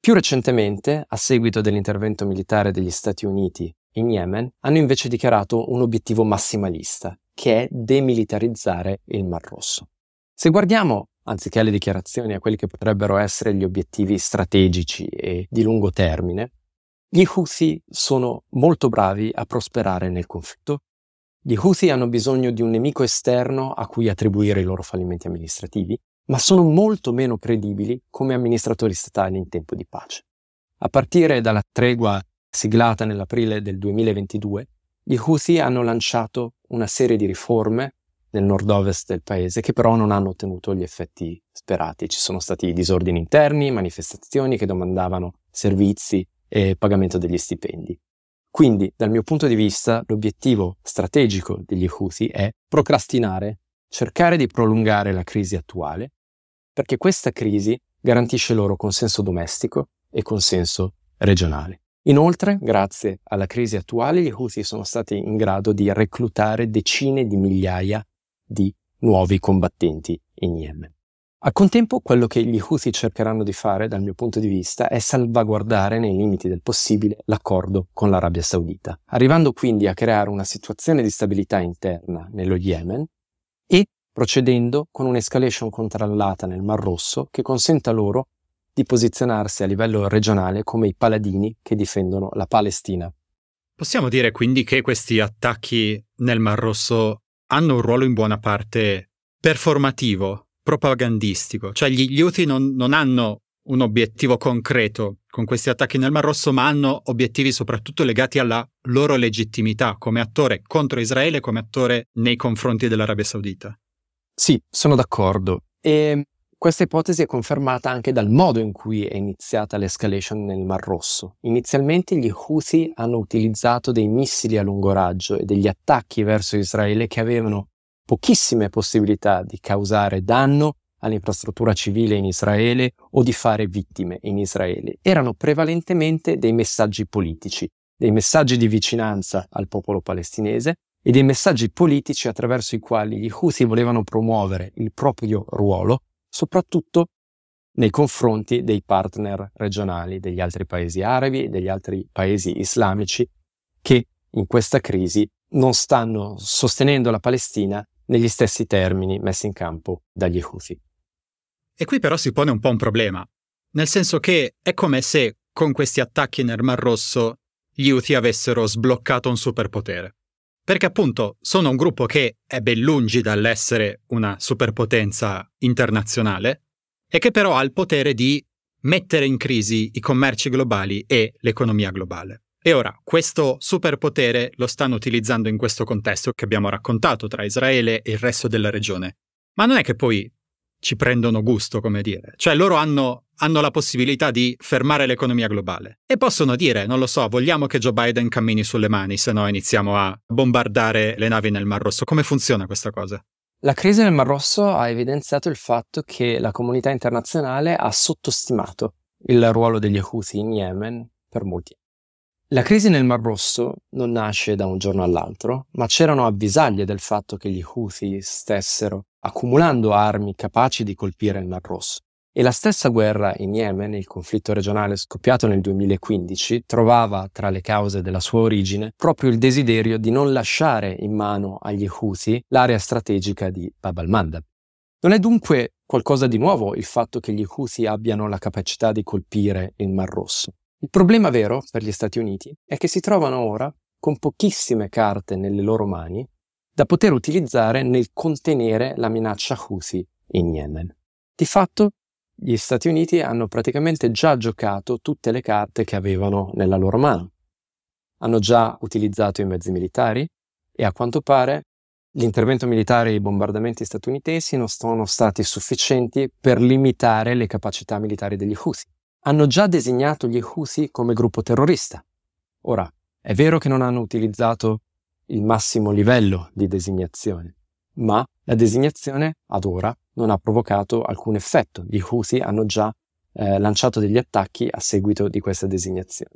Più recentemente, a seguito dell'intervento militare degli Stati Uniti in Yemen, hanno invece dichiarato un obiettivo massimalista, che è demilitarizzare il Mar Rosso. Se guardiamo, anziché alle dichiarazioni, a quelli che potrebbero essere gli obiettivi strategici e di lungo termine, gli Houthi sono molto bravi a prosperare nel conflitto. Gli Houthi hanno bisogno di un nemico esterno a cui attribuire i loro fallimenti amministrativi ma sono molto meno credibili come amministratori statali in tempo di pace. A partire dalla tregua siglata nell'aprile del 2022, gli Houthi hanno lanciato una serie di riforme nel nord-ovest del paese che però non hanno ottenuto gli effetti sperati. Ci sono stati disordini interni, manifestazioni che domandavano servizi e pagamento degli stipendi. Quindi, dal mio punto di vista, l'obiettivo strategico degli Houthi è procrastinare, cercare di prolungare la crisi attuale perché questa crisi garantisce loro consenso domestico e consenso regionale. Inoltre, grazie alla crisi attuale, gli Houthi sono stati in grado di reclutare decine di migliaia di nuovi combattenti in Yemen. Al contempo, quello che gli Houthi cercheranno di fare, dal mio punto di vista, è salvaguardare nei limiti del possibile l'accordo con l'Arabia Saudita, arrivando quindi a creare una situazione di stabilità interna nello Yemen procedendo con un'escalation controllata nel Mar Rosso che consenta loro di posizionarsi a livello regionale come i paladini che difendono la Palestina. Possiamo dire quindi che questi attacchi nel Mar Rosso hanno un ruolo in buona parte performativo, propagandistico, cioè gli, gli UTI non, non hanno un obiettivo concreto con questi attacchi nel Mar Rosso, ma hanno obiettivi soprattutto legati alla loro legittimità come attore contro Israele e come attore nei confronti dell'Arabia Saudita. Sì, sono d'accordo. E ehm, questa ipotesi è confermata anche dal modo in cui è iniziata l'escalation nel Mar Rosso. Inizialmente gli Houthi hanno utilizzato dei missili a lungo raggio e degli attacchi verso Israele che avevano pochissime possibilità di causare danno all'infrastruttura civile in Israele o di fare vittime in Israele. Erano prevalentemente dei messaggi politici, dei messaggi di vicinanza al popolo palestinese e dei messaggi politici attraverso i quali gli Houthi volevano promuovere il proprio ruolo, soprattutto nei confronti dei partner regionali, degli altri paesi arabi degli altri paesi islamici che in questa crisi non stanno sostenendo la Palestina negli stessi termini messi in campo dagli Houthi. E qui però si pone un po' un problema, nel senso che è come se con questi attacchi nel Mar Rosso gli Houthi avessero sbloccato un superpotere. Perché appunto sono un gruppo che è ben lungi dall'essere una superpotenza internazionale e che però ha il potere di mettere in crisi i commerci globali e l'economia globale. E ora, questo superpotere lo stanno utilizzando in questo contesto che abbiamo raccontato tra Israele e il resto della regione. Ma non è che poi ci prendono gusto, come dire. Cioè loro hanno hanno la possibilità di fermare l'economia globale. E possono dire, non lo so, vogliamo che Joe Biden cammini sulle mani, se no iniziamo a bombardare le navi nel Mar Rosso. Come funziona questa cosa? La crisi nel Mar Rosso ha evidenziato il fatto che la comunità internazionale ha sottostimato il ruolo degli Houthi in Yemen per molti. La crisi nel Mar Rosso non nasce da un giorno all'altro, ma c'erano avvisaglie del fatto che gli Houthi stessero accumulando armi capaci di colpire il Mar Rosso. E la stessa guerra in Yemen, il conflitto regionale scoppiato nel 2015, trovava tra le cause della sua origine proprio il desiderio di non lasciare in mano agli Houthi l'area strategica di Bab al-Mandab. Non è dunque qualcosa di nuovo il fatto che gli Houthi abbiano la capacità di colpire il Mar Rosso. Il problema vero per gli Stati Uniti è che si trovano ora con pochissime carte nelle loro mani da poter utilizzare nel contenere la minaccia Houthi in Yemen. Di fatto gli Stati Uniti hanno praticamente già giocato tutte le carte che avevano nella loro mano. Hanno già utilizzato i mezzi militari e a quanto pare l'intervento militare e i bombardamenti statunitensi non sono stati sufficienti per limitare le capacità militari degli Houthi. Hanno già designato gli Houthi come gruppo terrorista. Ora, è vero che non hanno utilizzato il massimo livello di designazione, ma la designazione ad ora non ha provocato alcun effetto. Gli Houthi hanno già eh, lanciato degli attacchi a seguito di questa designazione.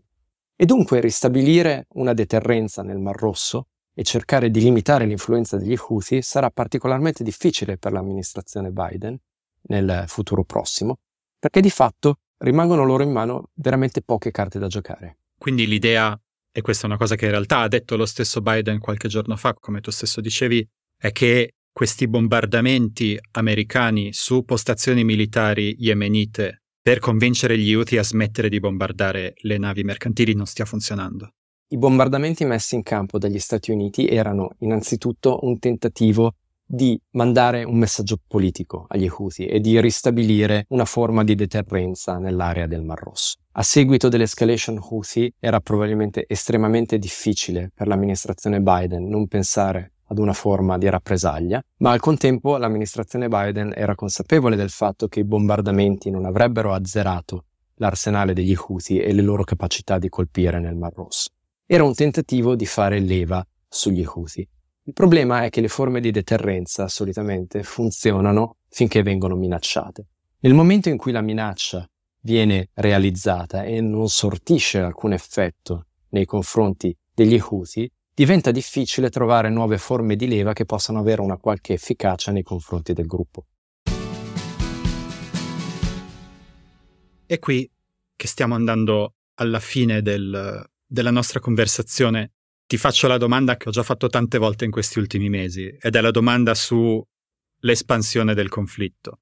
E dunque ristabilire una deterrenza nel Mar Rosso e cercare di limitare l'influenza degli Houthi sarà particolarmente difficile per l'amministrazione Biden nel futuro prossimo, perché di fatto rimangono loro in mano veramente poche carte da giocare. Quindi l'idea, e questa è una cosa che in realtà ha detto lo stesso Biden qualche giorno fa, come tu stesso dicevi, è che questi bombardamenti americani su postazioni militari yemenite per convincere gli Houthi a smettere di bombardare le navi mercantili non stia funzionando. I bombardamenti messi in campo dagli Stati Uniti erano innanzitutto un tentativo di mandare un messaggio politico agli Houthi e di ristabilire una forma di deterrenza nell'area del Mar Rosso. A seguito dell'escalation Houthi era probabilmente estremamente difficile per l'amministrazione Biden non pensare ad una forma di rappresaglia, ma al contempo l'amministrazione Biden era consapevole del fatto che i bombardamenti non avrebbero azzerato l'arsenale degli Houthi e le loro capacità di colpire nel Mar Rosso. Era un tentativo di fare leva sugli Houthi. Il problema è che le forme di deterrenza solitamente funzionano finché vengono minacciate. Nel momento in cui la minaccia viene realizzata e non sortisce alcun effetto nei confronti degli Houthi, diventa difficile trovare nuove forme di leva che possano avere una qualche efficacia nei confronti del gruppo. È qui che stiamo andando alla fine del, della nostra conversazione. Ti faccio la domanda che ho già fatto tante volte in questi ultimi mesi ed è la domanda sull'espansione del conflitto.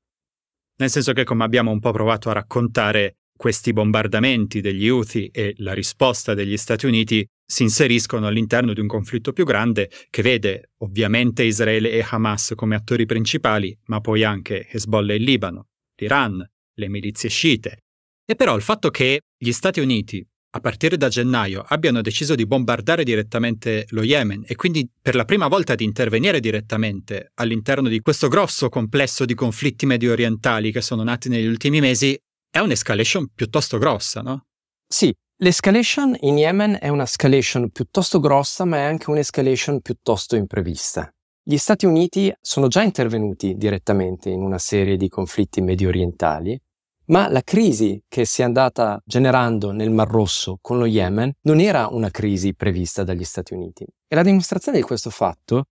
Nel senso che come abbiamo un po' provato a raccontare, questi bombardamenti degli UTI e la risposta degli Stati Uniti si inseriscono all'interno di un conflitto più grande che vede ovviamente Israele e Hamas come attori principali, ma poi anche Hezbollah e Libano, l'Iran, le milizie sciite. E però il fatto che gli Stati Uniti, a partire da gennaio, abbiano deciso di bombardare direttamente lo Yemen e quindi per la prima volta di intervenire direttamente all'interno di questo grosso complesso di conflitti medio orientali che sono nati negli ultimi mesi, è un'escalation piuttosto grossa, no? Sì, L'escalation in Yemen è un'escalation piuttosto grossa, ma è anche un'escalation piuttosto imprevista. Gli Stati Uniti sono già intervenuti direttamente in una serie di conflitti medio orientali, ma la crisi che si è andata generando nel Mar Rosso con lo Yemen non era una crisi prevista dagli Stati Uniti. E la dimostrazione di questo fatto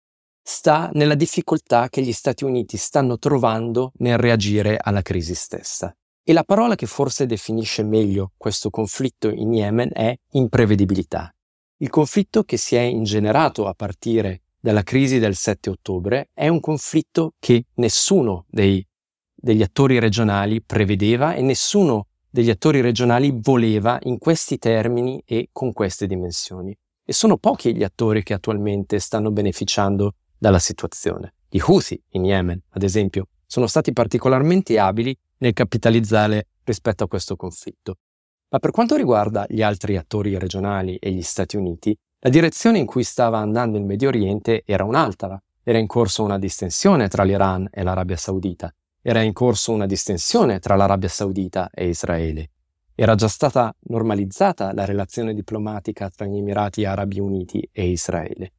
sta nella difficoltà che gli Stati Uniti stanno trovando nel reagire alla crisi stessa. E la parola che forse definisce meglio questo conflitto in Yemen è imprevedibilità. Il conflitto che si è ingenerato a partire dalla crisi del 7 ottobre è un conflitto che nessuno dei, degli attori regionali prevedeva e nessuno degli attori regionali voleva in questi termini e con queste dimensioni. E sono pochi gli attori che attualmente stanno beneficiando dalla situazione. I Houthi in Yemen, ad esempio, sono stati particolarmente abili nel capitalizzare rispetto a questo conflitto. Ma per quanto riguarda gli altri attori regionali e gli Stati Uniti, la direzione in cui stava andando il Medio Oriente era un'altra. Era in corso una distensione tra l'Iran e l'Arabia Saudita, era in corso una distensione tra l'Arabia Saudita e Israele. Era già stata normalizzata la relazione diplomatica tra gli Emirati Arabi Uniti e Israele.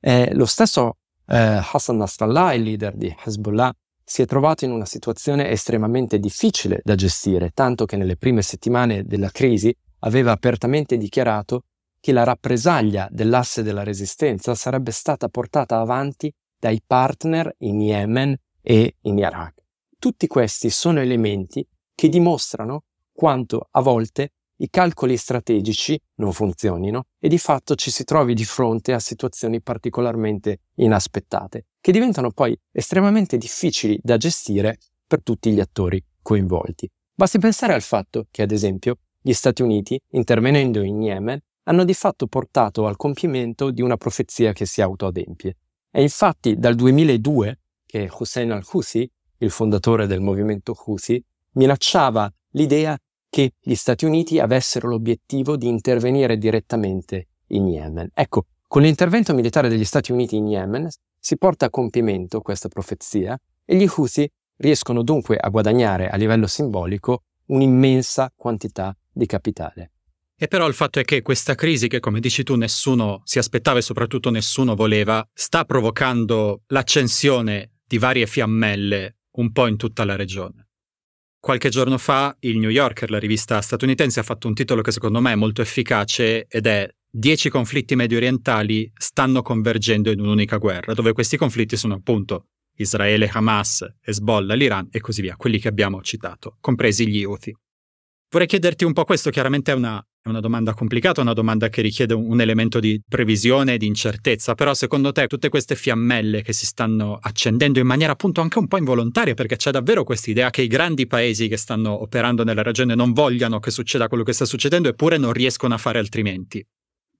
E eh, lo stesso eh, Hassan Nasrallah, il leader di Hezbollah, si è trovato in una situazione estremamente difficile da gestire, tanto che nelle prime settimane della crisi aveva apertamente dichiarato che la rappresaglia dell'asse della resistenza sarebbe stata portata avanti dai partner in Yemen e in Iraq. Tutti questi sono elementi che dimostrano quanto a volte i calcoli strategici non funzionino e di fatto ci si trovi di fronte a situazioni particolarmente inaspettate, che diventano poi estremamente difficili da gestire per tutti gli attori coinvolti. Basti pensare al fatto che, ad esempio, gli Stati Uniti, intervenendo in Yemen, hanno di fatto portato al compimento di una profezia che si autoadempie. È infatti dal 2002 che Hussein al-Houthi, il fondatore del movimento Houthi, minacciava l'idea che gli Stati Uniti avessero l'obiettivo di intervenire direttamente in Yemen. Ecco, con l'intervento militare degli Stati Uniti in Yemen si porta a compimento questa profezia e gli Houthi riescono dunque a guadagnare a livello simbolico un'immensa quantità di capitale. E però il fatto è che questa crisi, che come dici tu nessuno si aspettava e soprattutto nessuno voleva, sta provocando l'accensione di varie fiammelle un po' in tutta la regione. Qualche giorno fa il New Yorker, la rivista statunitense, ha fatto un titolo che secondo me è molto efficace ed è 10 conflitti medio orientali stanno convergendo in un'unica guerra, dove questi conflitti sono appunto Israele, Hamas, Hezbollah, l'Iran e così via, quelli che abbiamo citato, compresi gli UTI. Vorrei chiederti un po' questo, chiaramente è una è una domanda complicata, una domanda che richiede un elemento di previsione e di incertezza, però secondo te tutte queste fiammelle che si stanno accendendo in maniera appunto anche un po' involontaria, perché c'è davvero questa idea che i grandi paesi che stanno operando nella regione non vogliano che succeda quello che sta succedendo eppure non riescono a fare altrimenti.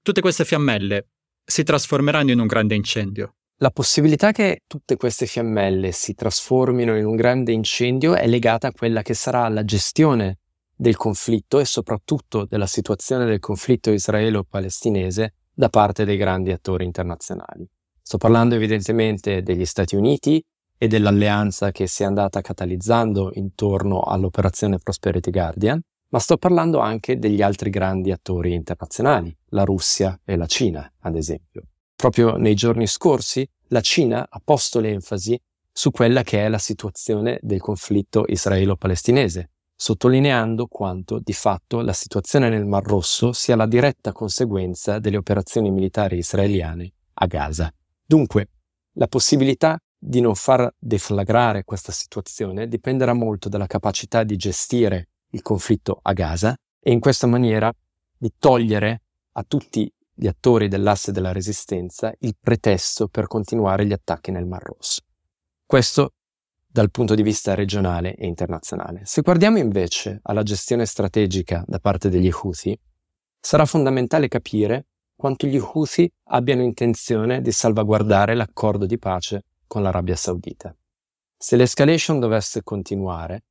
Tutte queste fiammelle si trasformeranno in un grande incendio. La possibilità che tutte queste fiammelle si trasformino in un grande incendio è legata a quella che sarà la gestione del conflitto e soprattutto della situazione del conflitto israelo-palestinese da parte dei grandi attori internazionali. Sto parlando evidentemente degli Stati Uniti e dell'alleanza che si è andata catalizzando intorno all'operazione Prosperity Guardian, ma sto parlando anche degli altri grandi attori internazionali, la Russia e la Cina, ad esempio. Proprio nei giorni scorsi la Cina ha posto l'enfasi su quella che è la situazione del conflitto israelo-palestinese, sottolineando quanto di fatto la situazione nel Mar Rosso sia la diretta conseguenza delle operazioni militari israeliane a Gaza. Dunque, la possibilità di non far deflagrare questa situazione dipenderà molto dalla capacità di gestire il conflitto a Gaza e in questa maniera di togliere a tutti gli attori dell'asse della resistenza il pretesto per continuare gli attacchi nel Mar Rosso. Questo dal punto di vista regionale e internazionale. Se guardiamo invece alla gestione strategica da parte degli Houthi, sarà fondamentale capire quanto gli Houthi abbiano intenzione di salvaguardare l'accordo di pace con l'Arabia Saudita. Se l'escalation dovesse continuare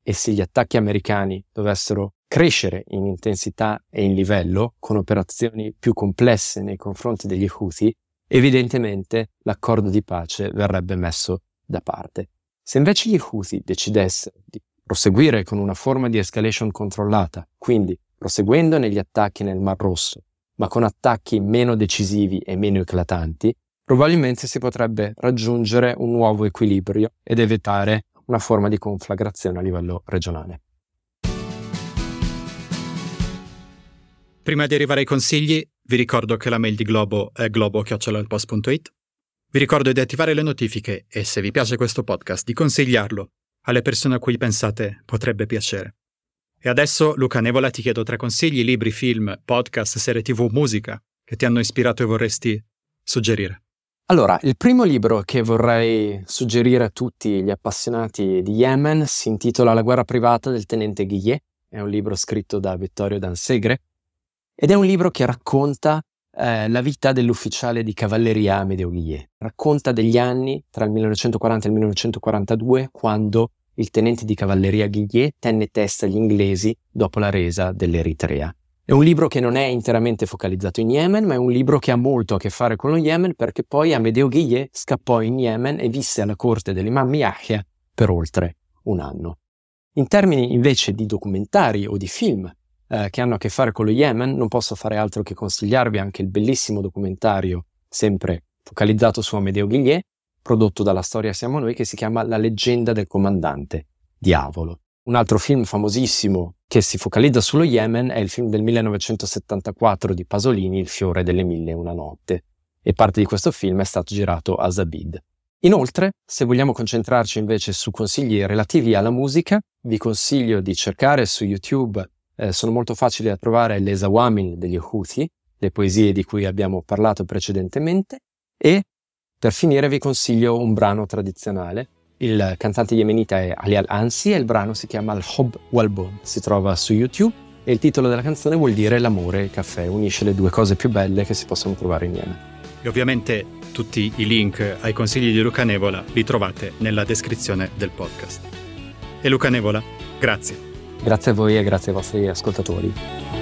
e se gli attacchi americani dovessero crescere in intensità e in livello con operazioni più complesse nei confronti degli Houthi, evidentemente l'accordo di pace verrebbe messo da parte. Se invece gli Houthi decidessero di proseguire con una forma di escalation controllata, quindi proseguendo negli attacchi nel Mar Rosso, ma con attacchi meno decisivi e meno eclatanti, probabilmente si potrebbe raggiungere un nuovo equilibrio ed evitare una forma di conflagrazione a livello regionale. Prima di arrivare ai consigli, vi ricordo che la mail di Globo è globo.it vi ricordo di attivare le notifiche e se vi piace questo podcast di consigliarlo alle persone a cui pensate potrebbe piacere. E adesso, Luca Nevola, ti chiedo tre consigli, libri, film, podcast, serie tv, musica che ti hanno ispirato e vorresti suggerire. Allora, il primo libro che vorrei suggerire a tutti gli appassionati di Yemen si intitola La guerra privata del tenente Guillet, è un libro scritto da Vittorio Dansegre ed è un libro che racconta eh, la vita dell'ufficiale di cavalleria Amedeo Guillet. Racconta degli anni tra il 1940 e il 1942 quando il tenente di cavalleria Guillet tenne testa agli inglesi dopo la resa dell'Eritrea. È un libro che non è interamente focalizzato in Yemen, ma è un libro che ha molto a che fare con lo Yemen perché poi Amedeo Guillet scappò in Yemen e visse alla corte dell'imam Yahya per oltre un anno. In termini invece di documentari o di film, eh, che hanno a che fare con lo Yemen, non posso fare altro che consigliarvi anche il bellissimo documentario, sempre focalizzato su Amedeo Guillier, prodotto dalla Storia Siamo Noi, che si chiama La leggenda del comandante, Diavolo. Un altro film famosissimo che si focalizza sullo Yemen è il film del 1974 di Pasolini, Il fiore delle mille e una notte, e parte di questo film è stato girato a Zabid. Inoltre, se vogliamo concentrarci invece su consigli relativi alla musica, vi consiglio di cercare su YouTube eh, sono molto facili da trovare le Zawamin degli Houthi, le poesie di cui abbiamo parlato precedentemente, e per finire vi consiglio un brano tradizionale. Il cantante yemenita è Ali Al-Ansi e il brano si chiama Al-Hob Walbon, si trova su YouTube e il titolo della canzone vuol dire l'amore e il caffè, unisce le due cose più belle che si possono trovare in Yemen. E ovviamente tutti i link ai consigli di Luca Nevola li trovate nella descrizione del podcast. E Luca Nevola, grazie. Grazie a voi e grazie ai vostri ascoltatori.